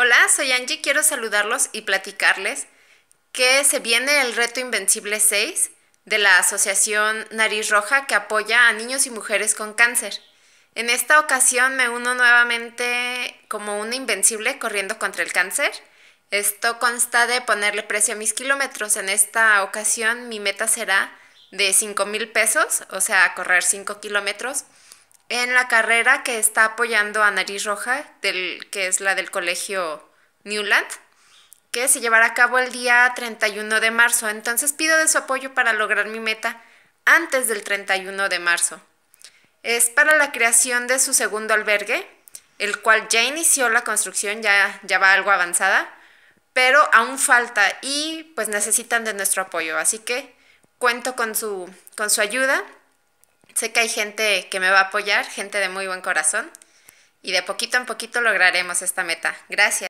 Hola, soy Angie, quiero saludarlos y platicarles que se viene el reto Invencible 6 de la Asociación Nariz Roja que apoya a niños y mujeres con cáncer. En esta ocasión me uno nuevamente como una invencible corriendo contra el cáncer. Esto consta de ponerle precio a mis kilómetros. En esta ocasión mi meta será de 5 mil pesos, o sea, correr 5 kilómetros en la carrera que está apoyando a Nariz Roja, del, que es la del colegio Newland, que se llevará a cabo el día 31 de marzo. Entonces pido de su apoyo para lograr mi meta antes del 31 de marzo. Es para la creación de su segundo albergue, el cual ya inició la construcción, ya, ya va algo avanzada, pero aún falta y pues necesitan de nuestro apoyo. Así que cuento su, con su ayuda Sé que hay gente que me va a apoyar, gente de muy buen corazón, y de poquito en poquito lograremos esta meta. Gracias.